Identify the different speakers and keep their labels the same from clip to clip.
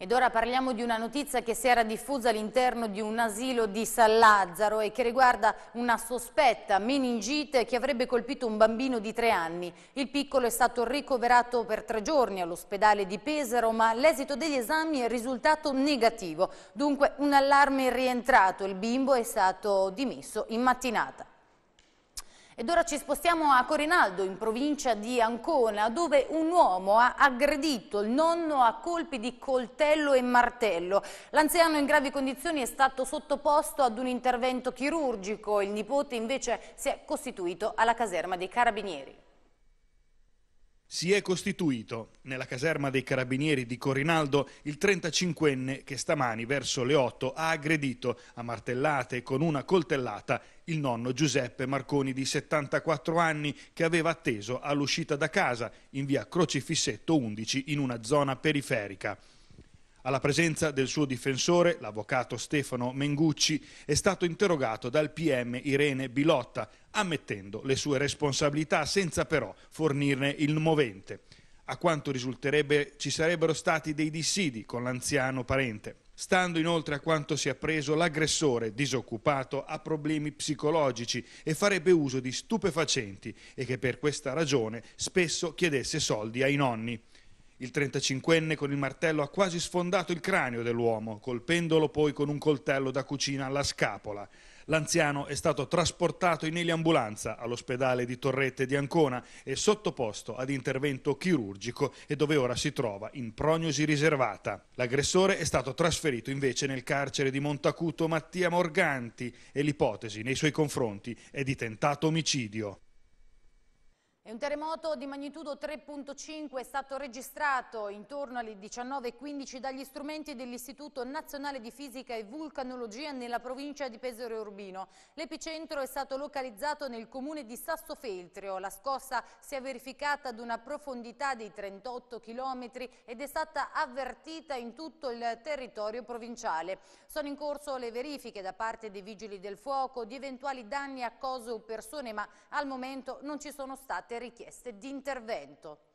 Speaker 1: Ed ora parliamo di una notizia che si era diffusa all'interno di un asilo di San Lazzaro e che riguarda una sospetta meningite che avrebbe colpito un bambino di tre anni. Il piccolo è stato ricoverato per tre giorni all'ospedale di Pesaro, ma l'esito degli esami è risultato negativo. Dunque un allarme è rientrato, il bimbo è stato dimesso in mattinata. Ed ora ci spostiamo a Corinaldo, in provincia di Ancona, dove un uomo ha aggredito il nonno a colpi di coltello e martello. L'anziano in gravi condizioni è stato sottoposto ad un intervento chirurgico, il nipote invece si è costituito alla caserma dei carabinieri.
Speaker 2: Si è costituito nella caserma dei carabinieri di Corinaldo il 35enne che stamani verso le 8 ha aggredito a martellate con una coltellata il nonno Giuseppe Marconi di 74 anni che aveva atteso all'uscita da casa in via Crocifissetto 11 in una zona periferica. Alla presenza del suo difensore, l'avvocato Stefano Mengucci, è stato interrogato dal PM Irene Bilotta, ammettendo le sue responsabilità senza però fornirne il movente. A quanto risulterebbe ci sarebbero stati dei dissidi con l'anziano parente. Stando inoltre a quanto si è appreso, l'aggressore disoccupato ha problemi psicologici e farebbe uso di stupefacenti e che per questa ragione spesso chiedesse soldi ai nonni. Il 35enne con il martello ha quasi sfondato il cranio dell'uomo, colpendolo poi con un coltello da cucina alla scapola. L'anziano è stato trasportato in eliambulanza all'ospedale di Torrette di Ancona e sottoposto ad intervento chirurgico e dove ora si trova in prognosi riservata. L'aggressore è stato trasferito invece nel carcere di Montacuto Mattia Morganti e l'ipotesi nei suoi confronti è di tentato omicidio.
Speaker 1: E un terremoto di magnitudo 3.5 è stato registrato intorno alle 19.15 dagli strumenti dell'Istituto Nazionale di Fisica e Vulcanologia nella provincia di Pesaro e Urbino. L'epicentro è stato localizzato nel comune di Sassofeltrio. La scossa si è verificata ad una profondità di 38 km ed è stata avvertita in tutto il territorio provinciale. Sono in corso le verifiche da parte dei vigili del fuoco di eventuali danni a cose o persone, ma al momento non ci sono state richieste di intervento.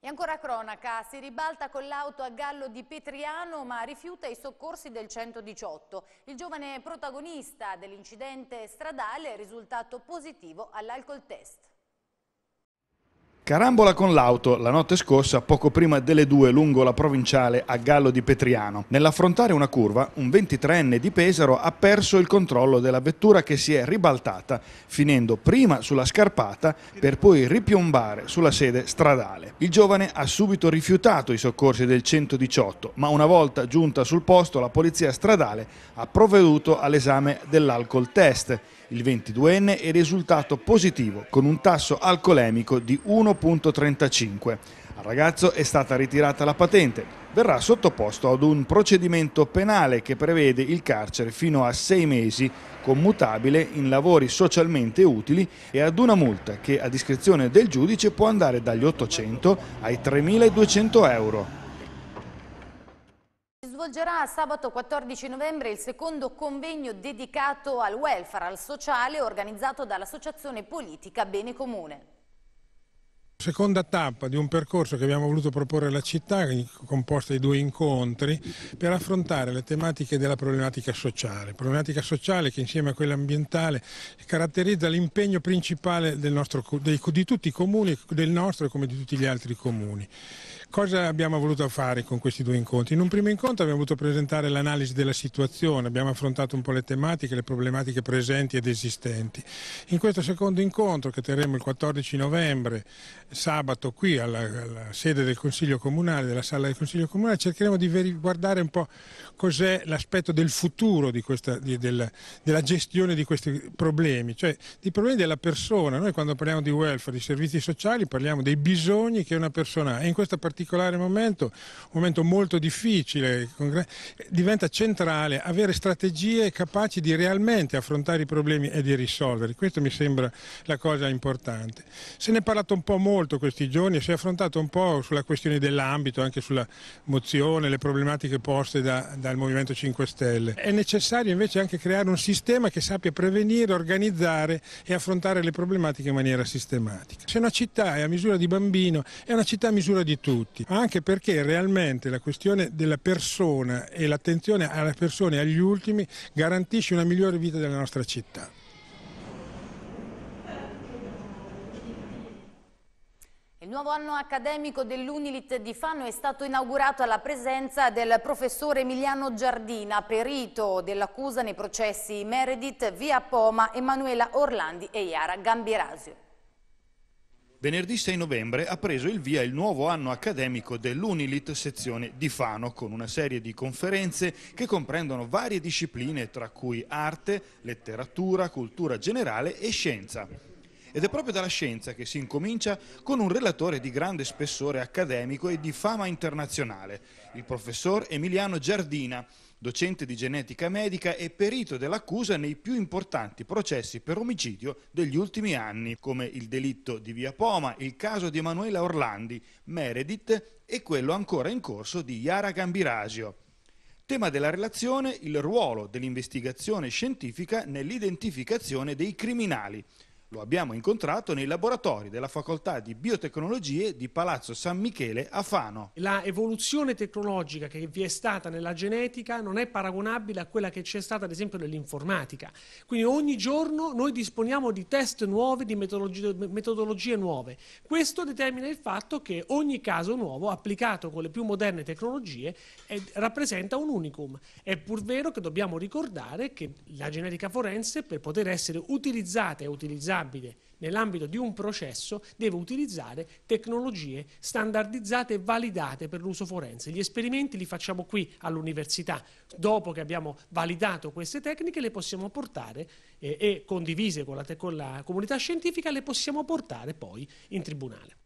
Speaker 1: E ancora cronaca, si ribalta con l'auto a Gallo di Petriano ma rifiuta i soccorsi del 118. Il giovane protagonista dell'incidente stradale è risultato positivo all'alcol test.
Speaker 2: Carambola con l'auto la notte scorsa poco prima delle due lungo la provinciale a Gallo di Petriano. Nell'affrontare una curva, un 23enne di Pesaro ha perso il controllo della vettura che si è ribaltata, finendo prima sulla scarpata per poi ripiombare sulla sede stradale. Il giovane ha subito rifiutato i soccorsi del 118, ma una volta giunta sul posto la polizia stradale ha provveduto all'esame dell'alcol test il 22enne è risultato positivo con un tasso alcolemico di 1.35. Al ragazzo è stata ritirata la patente. Verrà sottoposto ad un procedimento penale che prevede il carcere fino a sei mesi, commutabile in lavori socialmente utili e ad una multa che a discrezione del giudice può andare dagli 800 ai 3.200 euro
Speaker 1: svolgerà sabato 14 novembre il secondo convegno dedicato al welfare, al sociale, organizzato dall'associazione politica Bene Comune.
Speaker 3: Seconda tappa di un percorso che abbiamo voluto proporre alla città, composta di due incontri, per affrontare le tematiche della problematica sociale. Problematica sociale che insieme a quella ambientale caratterizza l'impegno principale nostro, dei, di tutti i comuni, del nostro come di tutti gli altri comuni. Cosa abbiamo voluto fare con questi due incontri? In un primo incontro abbiamo voluto presentare l'analisi della situazione, abbiamo affrontato un po' le tematiche, le problematiche presenti ed esistenti. In questo secondo incontro che terremo il 14 novembre, sabato qui alla, alla sede del Consiglio Comunale, della sala del Consiglio Comunale, cercheremo di guardare un po' cos'è l'aspetto del futuro di questa, di, del, della gestione di questi problemi, cioè di problemi della persona. Noi quando parliamo di welfare, di servizi sociali, parliamo dei bisogni che una persona ha e in questa particolare particolare momento, un momento molto difficile, diventa centrale avere strategie capaci di realmente affrontare i problemi e di risolverli. Questo mi sembra la cosa importante. Se ne è parlato un po' molto questi giorni e si è affrontato un po' sulla questione dell'ambito, anche sulla mozione, le problematiche poste da, dal Movimento 5 Stelle. È necessario invece anche creare un sistema che sappia prevenire, organizzare e affrontare le problematiche in maniera sistematica. Se una città è a misura di bambino, è una città a misura di tutti tutti, anche perché realmente la questione della persona e l'attenzione alla persona e agli ultimi garantisce una migliore vita della nostra città.
Speaker 1: Il nuovo anno accademico dell'Unilit di Fano è stato inaugurato alla presenza del professore Emiliano Giardina, perito dell'accusa nei processi Meredith, Via Poma, Emanuela Orlandi e Iara Gambirasio.
Speaker 2: Venerdì 6 novembre ha preso il via il nuovo anno accademico dell'Unilit sezione di Fano con una serie di conferenze che comprendono varie discipline tra cui arte, letteratura, cultura generale e scienza. Ed è proprio dalla scienza che si incomincia con un relatore di grande spessore accademico e di fama internazionale, il professor Emiliano Giardina, docente di genetica medica e perito dell'accusa nei più importanti processi per omicidio degli ultimi anni, come il delitto di Via Poma, il caso di Emanuela Orlandi, Meredith e quello ancora in corso di Yara Gambirasio. Tema della relazione il ruolo dell'investigazione scientifica nell'identificazione dei criminali, lo abbiamo incontrato nei laboratori della Facoltà di Biotecnologie di Palazzo San Michele a Fano.
Speaker 3: La evoluzione tecnologica che vi è stata nella genetica non è paragonabile a quella che c'è stata ad esempio nell'informatica. Quindi ogni giorno noi disponiamo di test nuovi, di metodologie, metodologie nuove. Questo determina il fatto che ogni caso nuovo applicato con le più moderne tecnologie è, rappresenta un unicum. È pur vero che dobbiamo ricordare che la genetica forense per poter essere utilizzata e utilizzata utilizzabile nell'ambito di un processo deve utilizzare tecnologie standardizzate e validate per l'uso forense. Gli esperimenti li facciamo qui all'università. Dopo che abbiamo validato queste tecniche le possiamo portare eh, e condivise con la, con la comunità scientifica le possiamo portare poi in tribunale.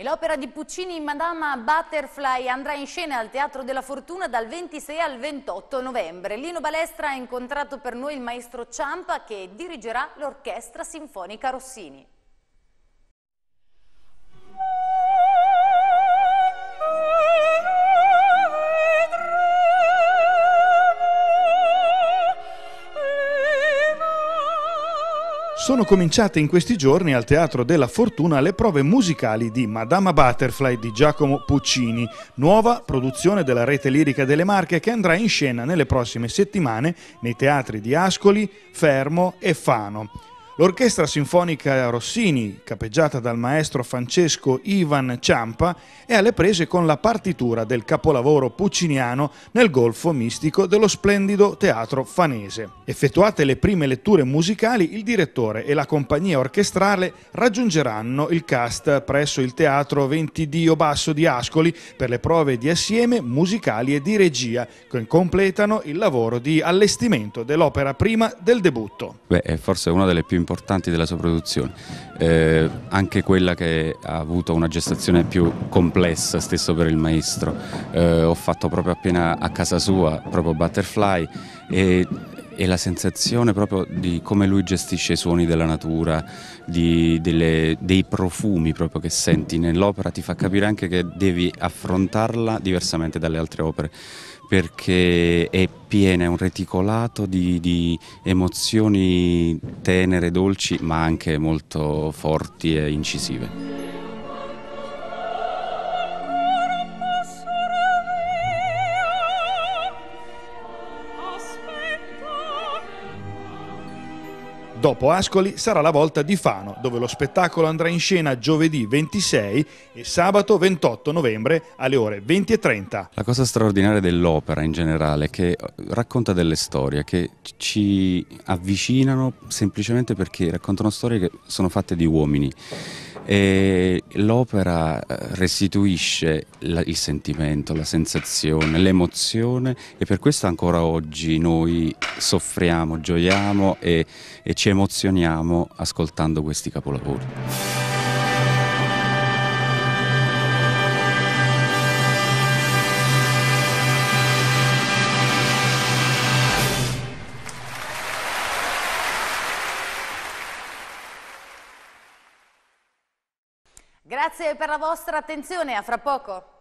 Speaker 3: E l'opera di Puccini, Madama Butterfly,
Speaker 1: andrà in scena al Teatro della Fortuna dal 26 al 28 novembre. Lino Balestra ha incontrato per noi il maestro Ciampa che dirigerà l'Orchestra Sinfonica Rossini.
Speaker 2: sono cominciate in questi giorni al Teatro della Fortuna le prove musicali di Madama Butterfly di Giacomo Puccini, nuova produzione della rete lirica delle Marche che andrà in scena nelle prossime settimane nei teatri di Ascoli, Fermo e Fano. L'Orchestra Sinfonica Rossini, capeggiata dal maestro Francesco Ivan Ciampa, è alle prese con la partitura del capolavoro pucciniano nel golfo mistico dello splendido teatro fanese. Effettuate le prime letture musicali, il direttore e la compagnia orchestrale raggiungeranno il cast presso il teatro Ventidio Basso di Ascoli per le prove di assieme musicali e di regia, che completano il lavoro di allestimento dell'opera prima del debutto.
Speaker 4: Beh, è forse una delle più importanti importanti della sua produzione, eh, anche quella che ha avuto una gestazione più complessa stesso per il maestro. Eh, ho fatto proprio appena a casa sua, proprio Butterfly e e la sensazione proprio di come lui gestisce i suoni della natura, di, delle, dei profumi proprio che senti nell'opera ti fa capire anche che devi affrontarla diversamente dalle altre opere perché è piena, è un reticolato di, di, emozioni tenere, dolci, ma anche molto forti e incisive.
Speaker 2: Dopo Ascoli sarà la volta di Fano, dove lo spettacolo andrà in scena giovedì 26 e sabato 28 novembre alle ore 20.30.
Speaker 4: La cosa straordinaria dell'opera in generale è che eh, racconta delle storie che ci avvicinano semplicemente perché raccontano storie che sono fatte di uomini e l'opera eh, restituisce il sentimento, la sensazione, l'emozione e per questo ancora oggi noi soffriamo, gioiamo e, e ci emozioniamo ascoltando questi capolavori.
Speaker 1: Grazie per la vostra attenzione, a fra poco.